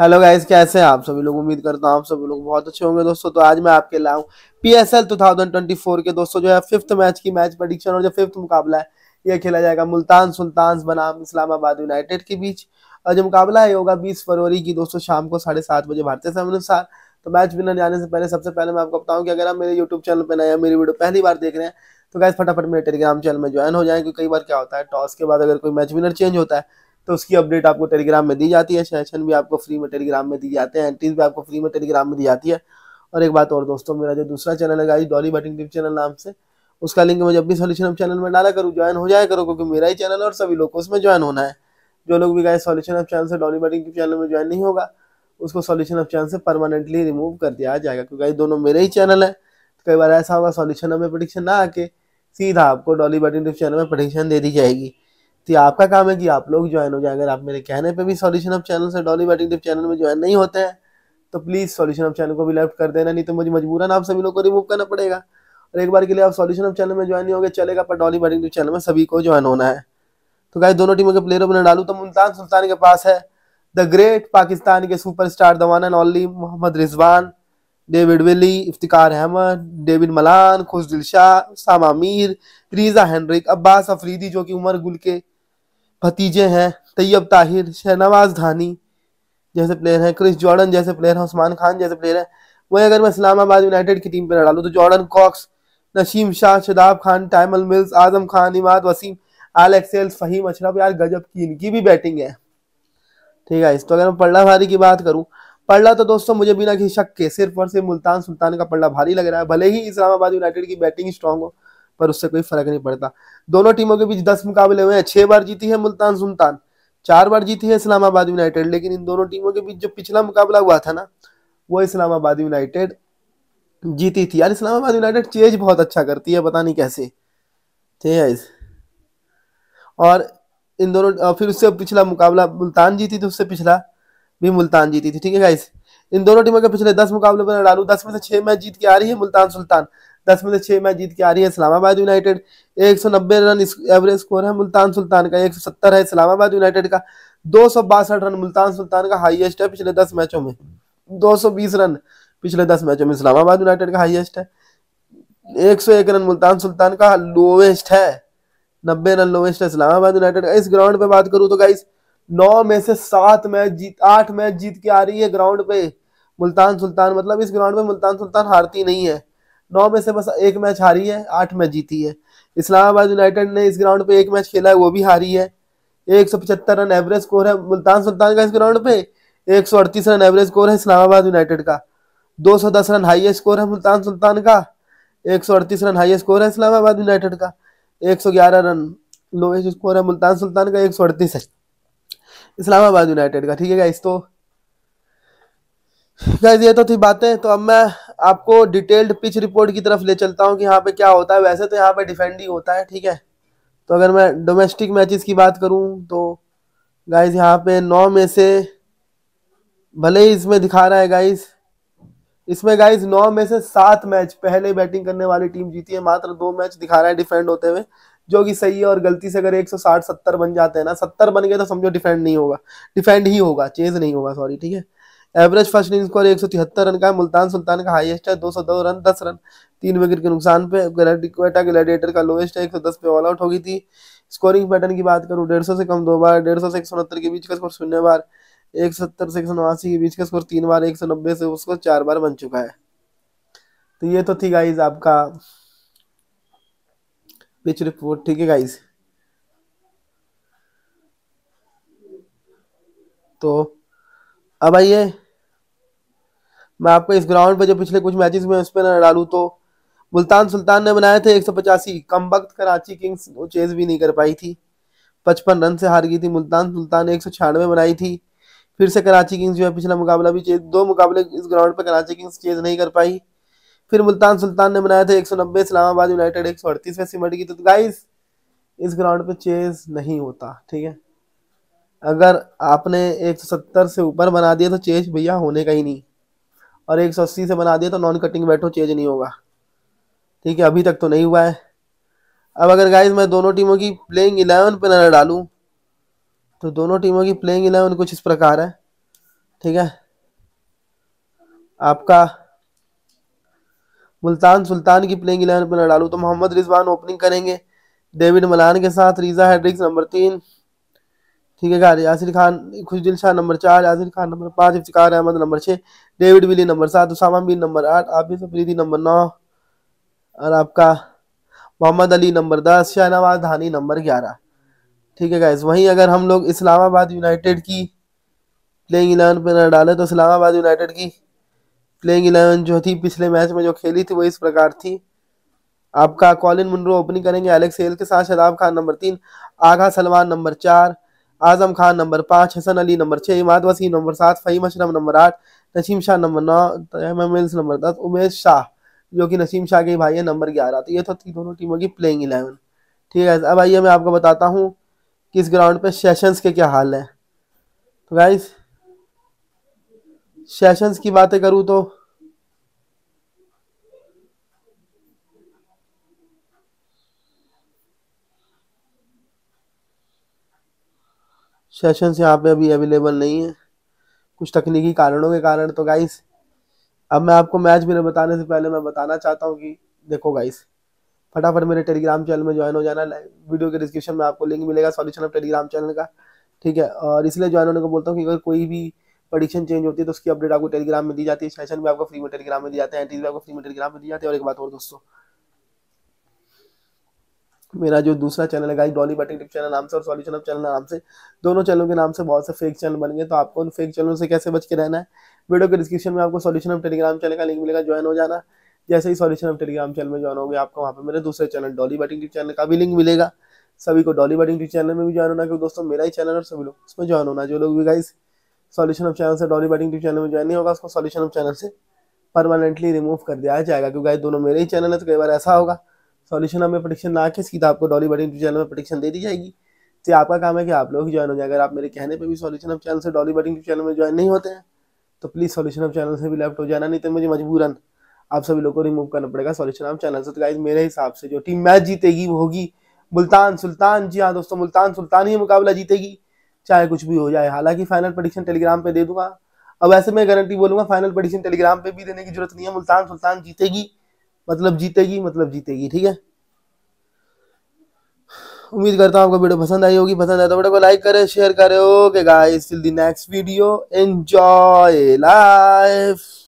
hello guys कैसे हैं आप सभी लोग उम्मीद करता हूँ आप सभी लोग बहुत अच्छे होंगे दोस्तों तो आज मैं आपके लाऊं पीएसएल 2024 के दोस्तों जो है फिफ्थ मैच की मैच प्रडिक्शन और जो फिफ्थ मुकाबला है यह खेला जाएगा मुल्तान सुल्तान बनाम इस्लामाबाद यूनाइटेड के बीच और जो मुकाबला है होगा बीस फरवरी की दोस्तों शाम को साढ़े सात बजे भारतीय समय अनुसार तो मैच बिना जाने से पहले सबसे पहले मैं आपको बताऊँ कि अगर आप मेरे यूट्यूब चैनल पर नया मेरी वीडियो पहली बार देख रहे हैं तो गैस फटाफट मेरे टेलीग्राम चैनल में ज्वाइन हो जाए क्योंकि कई बार क्या होता है टॉस के बाद अगर कोई मैच विनर चेंज होता है तो उसकी अपडेट आपको टेलीग्राम में दी जाती है सेशन भी आपको फ्री में टेलीग्राम में दी जाते हैं एंट्रीज भी आपको फ्री में टेलीग्राम में दी जाती है और एक बात और दोस्तों मेरा जो दूसरा चैनल है guys Dolly batting tip channel नाम से उसका लिंक मैं अपनी सोल्यूशन ऑफ चैनल में डाला करूँ ज्वाइन हो जाए करो क्योंकि मेरा ही चैनल और सभी लोग को उसमें ज्वाइन होना है जो लोग भी गाइस सोल्यूशन ऑफ चैनल से डॉली बैटिंग टिप चैनल में ज्वाइन नहीं होगा उसको सोल्यूशन ऑफ चैनल से परमानेंटली रिमूव कर दिया जाएगा क्योंकि दोनों मेरे ही चैनल है तो कई बार ऐसा होगा ऑफ में प्रोडिक्शन ना आके सीधा आपको डॉली बैटिंग टिप चैनल में प्रडिक्शन दे दी जाएगी तो आपका काम है कि आप लोग ज्वाइन हो जाए अगर आप मेरे कहने पर भी सोल्यूशन ऑफ चैनल से डॉली बैटिंग टिप चैनल में ज्वाइन नहीं होते हैं तो प्लीज़ सोल्यूशन ऑफ चैनल को भी लेफ्ट कर देना नहीं तो मुझे मजबूरन आप सभी लोग को रिमूव करना पड़ेगा और एक बार के लिए आप सोल्यूशन ऑफ चैनल में ज्वाइन नहीं होगे चलेगा पर डॉली बैटिंग टिप चैनल में सभी को ज्वाइन होना है तो गाय दोनों टीमों के प्लेयरों में डालू तो मुल्तान सुल्तान के पास है द ग्रेट पाकिस्तान के सुपर स्टार दवान and only Mohammad Rizwan David Willey Iftikhar Ahmed David Malan Khushdil Shah सामा मीर रीजा हैंड्रिक अब्बास अफरीदी जो कि उमर गुल के भतीजे हैं तैयब ताहिर शहनवाज धानी जैसे प्लेयर हैं क्रिस जॉर्डन जैसे प्लेयर हैं उस्मान खान जैसे प्लेयर हैं वही अगर मैं इस्लामाबाद यूनाइटेड की टीम पर डालूँ तो Jordan Cox Naseem Shah Shadab Khan Tymal Mills Azam Khan Imad Wasim Alex Hales Faheem Ashraf यार गजब की इनकी भी बैटिंग है ठीक है इस तो अगर मैं पल्ला भारी की बात करूँ पल्ला तो दोस्तों मुझे बिना किसी शक के सिर्फ और सिर्फ मुल्तान सुल्तान का पल्ला भारी लग रहा है भले ही इस्लामाबाद यूनाइटेड की बैटिंग स्ट्रांग हो पर उससे कोई फर्क नहीं पड़ता दोनों टीमों के बीच दस मुकाबले हुए हैं छह बार जीती है मुल्तान सुल्तान चार बार जीती है इस्लामाबाद यूनाइटेड लेकिन इन दोनों टीमों के बीच जो पिछला मुकाबला हुआ था ना वो इस्लामाबाद यूनाइटेड जीती थी यार इस्लामाबाद यूनाइटेड चेज बहुत अच्छा करती है पता नहीं कैसे ठीक है और इन दोनों फिर उससे पिछला मुकाबला मुल्तान जीती थी उससे पिछला भी मुल्तान जीती थी ठीक है गाइस इन दोनों टीमों के पिछले दस मुकाबले में डालू दस में से छह मैच जीत के आ रही है मुल्तान सुल्तान दस में से छह मैच जीत के आ रही है इस्लामाबाद यूनाइटेड एक सौ नब्बे रन एवरेज स्कोर है मुल्तान सुल्तान का एक सौ सत्तर है इस्लामाबाद यूनाइटेड का दो सौ बासठ रन मुल्तान सुल्तान का हाईएस्ट है पिछले दस मैचों में दो सौ बीस रन पिछले दस मैचों में इस्लामाबाद यूनाइटेड का हाईएस्ट है एक सौ एक रन मुल्तान सुल्तान का लोवेस्ट है नब्बे रन लोवेस्ट है इस्लामाबाद यूनाइटेड का इस ग्राउंड पे बात करूँ तो गाइस नौ में से सात मैच जीत आठ मैच जीत के आ रही है ग्राउंड पे मुल्तान सुल्तान मतलब इस ग्राउंड पे मुल्तान सुल्तान हारती नहीं है नौ में से बस एक मैच हारी है आठ मैच जीती है इस्लामाबाद यूनाइटेड ने इस ग्राउंड पे एक मैच खेला है वो भी हारी है एक सौ पचहत्तर रन एवरेज स्कोर है मुल्तान सुल्तान का इस ग्राउंड पे एक सौ अड़तीस रन एवरेज स्कोर है इस्लामाबाद यूनाइटेड का दो सौ दस रन हाईएस्ट स्कोर है मुल्तान सुल्तान का एक सौ अड़तीस रन हाईएस्ट स्कोर है इस्लामाबाद यूनाइटेड का एक सौ ग्यारह रन लोएस्ट स्कोर है मुल्तान सुल्तान का एक सौ अड़तीस है इस्लामाबाद यूनाइटेड का ठीक है इस तो गाइस ये तो थी बातें तो अब मैं आपको डिटेल्ड पिच रिपोर्ट की तरफ ले चलता हूँ कि यहाँ पे क्या होता है वैसे तो यहाँ पे डिफेंडिंग होता है ठीक है तो अगर मैं डोमेस्टिक मैचेस की बात करूँ तो गाइज यहाँ पे नौ में से भले ही इसमें दिखा रहा है गाइज इसमें गाइज नौ में से सात मैच पहले बैटिंग करने वाली टीम जीती है मात्र दो मैच दिखा रहा है डिफेंड होते हुए जो कि सही है और गलती से अगर 160 70 बन जाते हैं ना 70 बन गए तो समझो डिफेंड नहीं होगा डिफेंड ही होगा चेज नहीं होगा सॉरी ठीक है एवरेज फर्स्ट इनिंग स्कोर एक रन का है मुल्तान सुल्तान का हाईएस्ट है 202 रन 10 रन तीन विकेट के नुकसान पे क्वेटा ग्लैडिएटर का लोएस्ट है एक पे ऑल आउट हो गई थी स्कोरिंग पैटर्न की बात करूं डेढ़ से कम दो बार 150 से एक के बीच का स्कोर शून्य बार एक से एक के बीच का स्कोर तीन बार एक से उसको चार बार बन चुका है तो ये तो थी गाइज आपका पिच रिपोर्ट ठीक है गाइज तो अब आइए मैं आपको इस ग्राउंड पे जो पिछले कुछ मैचेस में उस पर ना तो मुल्तान सुल्तान ने बनाए थे एक सौ पचासी कम वक्त कराची किंग्स वो चेज भी नहीं कर पाई थी पचपन रन से हार गई थी मुल्तान सुल्तान ने एक सौ छियानवे बनाई थी फिर से कराची किंग्स जो है पिछला मुकाबला भी चेज दो मुकाबले इस ग्राउंड पर कराची किंग्स चेज नहीं कर पाई फिर मुल्तान सुल्तान ने बनाया था एक सौ नब्बे इस्लामाबाद यूनाइटेड एक सौ अड़तीस में सिमट गई तो गाइज इस ग्राउंड पे चेज नहीं होता ठीक है अगर आपने एक सौ सत्तर से ऊपर बना दिया तो चेज भैया होने का ही नहीं और एक से बना दिया तो नॉन कटिंग बैठो चेंज नहीं होगा ठीक है अभी तक तो नहीं हुआ है अब अगर गाइज मैं दोनों टीमों की प्लेइंग इलेवन पर नजर डालूँ तो दोनों टीमों की प्लेइंग इलेवन कुछ इस प्रकार है ठीक है आपका मुल्तान सुल्तान की प्लेइंग इलेवन पर नजर डालूँ तो मोहम्मद रिजवान ओपनिंग करेंगे डेविड मलान के साथ रीजा हेड्रिक्स नंबर तीन ठीक है गार यासिर खान खुशदिल शाह नंबर चार यासिर खान नंबर पाँच इफ्तार अहमद नंबर छः डेविड विली नंबर सात उसामा बिन नंबर आठ आबिद अफरीदी नंबर नौ और आपका मोहम्मद अली नंबर दस शाहनवाज धानी नंबर ग्यारह ठीक है गाइज वहीं अगर हम लोग इस्लामाबाद यूनाइटेड की प्लेइंग इलेवन पर डालें तो इस्लामाबाद यूनाइटेड की प्लेइंग इलेवन जो थी पिछले मैच में जो खेली थी वो इस प्रकार थी आपका कॉलिन मुंड्रो ओपनिंग करेंगे एलेक्स हेल के साथ शदाब खान नंबर तीन आगा सलमान नंबर चार आजम खान नंबर पाँच हसन अली नंबर छः इमाद वसीम नंबर सात फ़हीम अशरफ नंबर आठ नसीम शाह नंबर नौ तहमिल्स नंबर दस उमेश शाह जो कि नसीम शाह के भाई है नंबर ग्यारह तो ये तो थी दोनों टीमों की प्लेइंग इलेवन ठीक है अब आइए मैं आपको बताता हूँ कि इस ग्राउंड पे सेशंस के क्या हाल है तो गाइस सेशंस की बातें करूँ तो सेशंस यहाँ पे अभी अवेलेबल नहीं है कुछ तकनीकी कारणों के कारण तो गाइस अब मैं आपको मैच मेरे बताने से पहले मैं बताना चाहता हूँ कि देखो गाइस फटाफट मेरे टेलीग्राम चैनल में ज्वाइन हो जाना वीडियो के डिस्क्रिप्शन में आपको लिंक मिलेगा सॉल्यूशन ऑफ टेलीग्राम चैनल का ठीक है और इसलिए ज्वाइन होने को बोलता हूँ कि अगर कोई भी परीक्षण चेंज होती है तो उसकी अपडेट आपको टेलीग्राम में दी जाती है सेशन भी आपको फ्री में टेलीग्राम में दी जाते हैं एंट्रीज भी आपको फ्री में टेलीग्राम में दी जाती है और एक बात और दोस्तों मेरा जो दूसरा चैनल है गाइस बॉलीवुड टिप चैनल नाम से और सॉल्यूशन ऑफ चैनल नाम से दोनों चैनलों के नाम से बहुत से फेक चैनल बन गए तो आपको उन फेक चैनलों से कैसे बच के रहना है वीडियो के डिस्क्रिप्शन में आपको सॉल्यूशन ऑफ टेलीग्राम चैनल का लिंक मिलेगा ज्वाइन हो जाना जैसे ही सॉल्यूशन ऑफ टेलीग्राम चैनल में ज्वाइन हो गया आपको वहाँ पर मेरे दूसरे channel Dolly but tip channel का भी लिंक मिलेगा सभी को डॉली बटिंग टिप चैनल में भी ज्वाइन होना क्योंकि दोस्तों मेरा ही चैनल और सभी लोग उसमें ज्वाइन होना जो लोग भी गाइस सॉल्यूशन ऑफ चैनल से डॉली बटिंग टिप चैनल में ज्वाइन नहीं होगा उसको सॉल्यूशन ऑफ चैनल से परमानेंटली रिमूव कर दिया जाएगा क्योंकि दोनों मेरे ही चैनल है तो कई बार ऐसा होगा सॉल्यूशन हमें प्रोडिक्शन ला के सीधा आपको डॉली बडी यूट्यूब चैनल में प्रोडिक्शन दे दी जाएगी तो आपका काम है कि आप लोग ज्वाइन हो जाए अगर आप मेरे कहने पर भी सोल्यूशन हम चैनल से डॉली बडी यूट्यूब चैनल में ज्वाइन नहीं होते हैं तो प्लीज़ सोल्यूशन हम चैनल से भी लेफ्ट हो जाना नहीं तो मुझे मजबूरन आप सभी लोगों को रिमूव करना पड़ेगा सोल्यूशन हम चैनल से तो गाइज मेरे हिसाब से जो टीम मैच जीतेगी वो होगी मुल्तान सुल्तान जी हाँ दोस्तों मुल्तान सुल्तान ही मुकाबला जीतेगी चाहे कुछ भी हो जाए हालांकि फाइनल प्रोडिक्शन टेलीग्राम पे दे दूंगा अब ऐसे मैं गारंटी बोलूंगा फाइनल प्रोडिक्शन टेलीग्राम पे भी देने की जरूरत नहीं है मुल्तान सुल्तान जीतेगी मतलब जीतेगी मतलब जीतेगी ठीक है उम्मीद करता हूँ आपको वीडियो पसंद आई होगी पसंद आए तो वीडियो को लाइक करें शेयर करें okay guys till the next video enjoy life